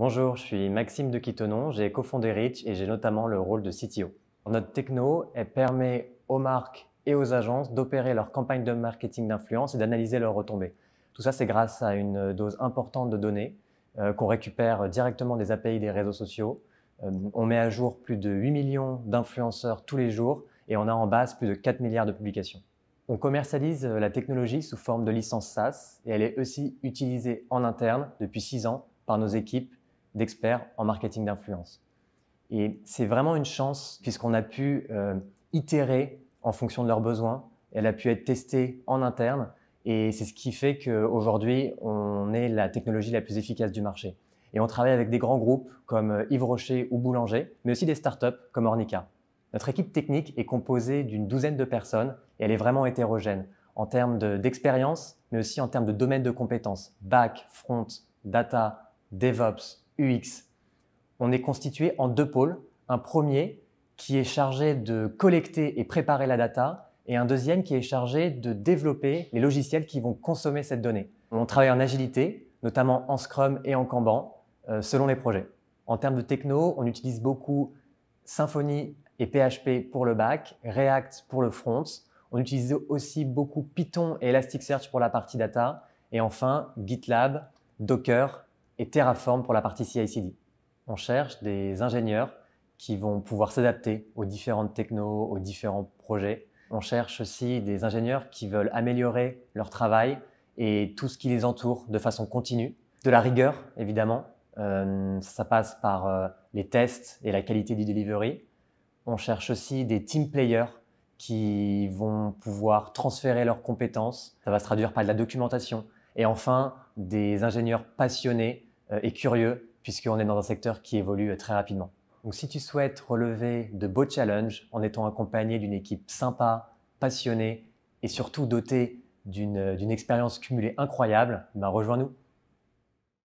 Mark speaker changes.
Speaker 1: Bonjour, je suis Maxime de Quitonon, j'ai cofondé Rich et j'ai notamment le rôle de CTO. Notre techno elle permet aux marques et aux agences d'opérer leur campagne de marketing d'influence et d'analyser leurs retombées. Tout ça, c'est grâce à une dose importante de données euh, qu'on récupère directement des API des réseaux sociaux. Euh, on met à jour plus de 8 millions d'influenceurs tous les jours et on a en base plus de 4 milliards de publications. On commercialise euh, la technologie sous forme de licence SaaS et elle est aussi utilisée en interne depuis 6 ans par nos équipes d'experts en marketing d'influence. Et c'est vraiment une chance puisqu'on a pu euh, itérer en fonction de leurs besoins. Elle a pu être testée en interne et c'est ce qui fait qu'aujourd'hui, on est la technologie la plus efficace du marché. Et on travaille avec des grands groupes comme euh, Yves Rocher ou Boulanger, mais aussi des startups comme Ornica. Notre équipe technique est composée d'une douzaine de personnes et elle est vraiment hétérogène en termes d'expérience, mais aussi en termes de domaines de compétences, back, front, data, DevOps, UX. On est constitué en deux pôles. Un premier qui est chargé de collecter et préparer la data et un deuxième qui est chargé de développer les logiciels qui vont consommer cette donnée. On travaille en agilité, notamment en Scrum et en Kanban, euh, selon les projets. En termes de techno, on utilise beaucoup Symfony et PHP pour le back, React pour le front. On utilise aussi beaucoup Python et Elasticsearch pour la partie data. Et enfin, GitLab, Docker et Terraform pour la partie CI/CD. On cherche des ingénieurs qui vont pouvoir s'adapter aux différentes technos, aux différents projets. On cherche aussi des ingénieurs qui veulent améliorer leur travail et tout ce qui les entoure de façon continue. De la rigueur, évidemment. Euh, ça passe par euh, les tests et la qualité du delivery. On cherche aussi des team players qui vont pouvoir transférer leurs compétences. Ça va se traduire par de la documentation. Et enfin, des ingénieurs passionnés euh, et curieux, puisqu'on est dans un secteur qui évolue euh, très rapidement. Donc si tu souhaites relever de beaux challenges en étant accompagné d'une équipe sympa, passionnée et surtout dotée d'une euh, expérience cumulée incroyable, ben, rejoins-nous.